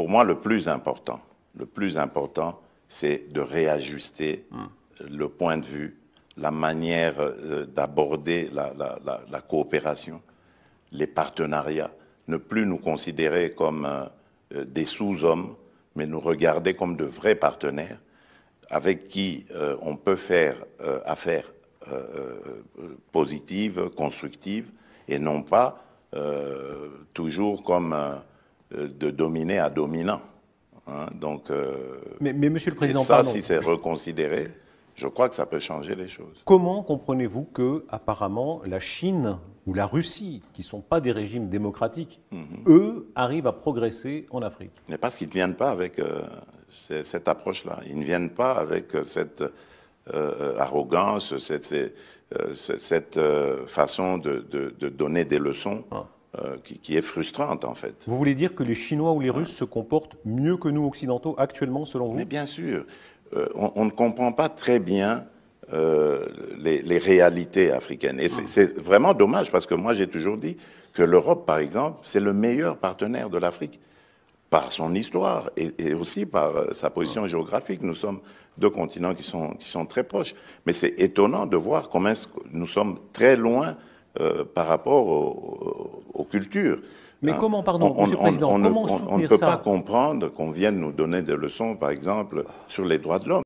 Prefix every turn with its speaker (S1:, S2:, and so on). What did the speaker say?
S1: pour moi, le plus important, le plus important, c'est de réajuster hmm. le point de vue, la manière euh, d'aborder la, coopération, les partenariats, ne plus nous considérer comme euh, euh, des sous-hommes, mais nous regarder comme de vrais partenaires avec qui on peut faire affaire positive, constructive, et non pas toujours comme euh, de dominer à dominant. Hein. donc, euh, mais,
S2: Monsieur le Président, ça, si
S1: c'est reconsidéré, je crois que ça peut changer les choses.
S2: Comment comprenez-vous que, apparemment, la Chine ou la Russie, qui ne sont pas des régimes démocratiques, mhm. eux arrivent à progresser en
S1: Afrique Mais parce qu'ils ne viennent pas avec euh, cette approche-là. Ils ne viennent pas avec cette arrogance, cette, cette façon de, donner des leçons. Ah. Euh, qui, est frustrante en fait.
S2: Vous voulez dire que les Chinois ou les Russes se comportent mieux que nous occidentaux actuellement selon vous Mais
S1: bien sûr, euh, on, ne comprend pas très bien euh, les, réalités africaines. Et ah. c'est vraiment dommage parce que moi j'ai toujours dit que l'Europe, par exemple, c'est le meilleur partenaire de l'Afrique par son histoire et, aussi par sa position ah. géographique. Nous sommes deux continents qui sont, qui sont très proches. Mais c'est étonnant de voir comment nous sommes très loin par rapport aux mais hein? comment, pardon, on, Monsieur le Président, on, ne peut pas comprendre qu'on vienne nous donner des leçons, par exemple, sur les droits de l'homme.